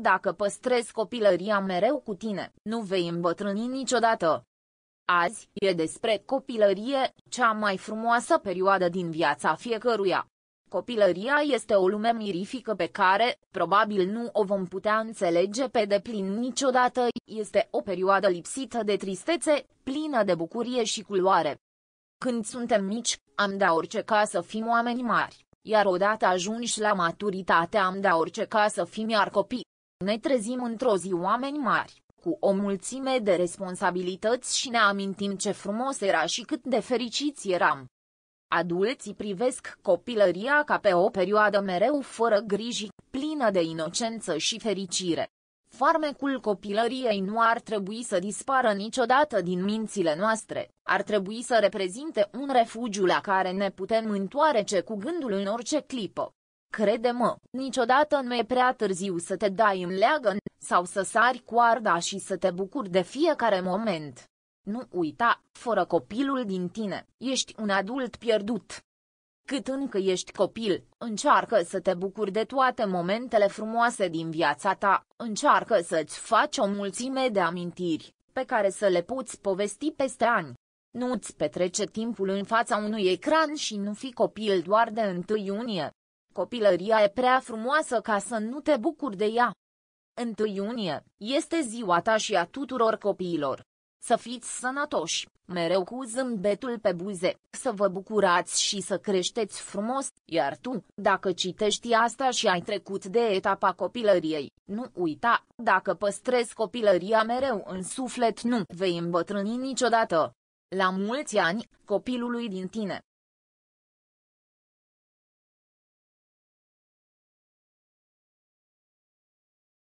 Dacă păstrezi copilăria mereu cu tine, nu vei îmbătrâni niciodată. Azi e despre copilărie, cea mai frumoasă perioadă din viața fiecăruia. Copilăria este o lume mirifică pe care, probabil nu o vom putea înțelege pe deplin niciodată, este o perioadă lipsită de tristețe, plină de bucurie și culoare. Când suntem mici, am da orice ca să fim oameni mari, iar odată ajungi la maturitate am da orice ca să fim iar copii. Ne trezim într-o zi oameni mari, cu o mulțime de responsabilități și ne amintim ce frumos era și cât de fericiți eram. Adulții privesc copilăria ca pe o perioadă mereu fără griji, plină de inocență și fericire. Farmecul copilăriei nu ar trebui să dispară niciodată din mințile noastre, ar trebui să reprezinte un refugiu la care ne putem întoarce cu gândul în orice clipă. Crede-mă, niciodată nu e prea târziu să te dai în leagăn, sau să sari coarda și să te bucuri de fiecare moment. Nu uita, fără copilul din tine, ești un adult pierdut. Cât încă ești copil, încearcă să te bucuri de toate momentele frumoase din viața ta, încearcă să-ți faci o mulțime de amintiri, pe care să le poți povesti peste ani. Nu-ți petrece timpul în fața unui ecran și nu fi copil doar de 1 iunie, Copilăria e prea frumoasă ca să nu te bucuri de ea. 1 iunie, este ziua ta și a tuturor copiilor. Să fiți sănătoși, mereu cu zâmbetul pe buze, să vă bucurați și să creșteți frumos, iar tu, dacă citești asta și ai trecut de etapa copilăriei, nu uita, dacă păstrezi copilăria mereu în suflet nu vei îmbătrâni niciodată. La mulți ani, copilului din tine.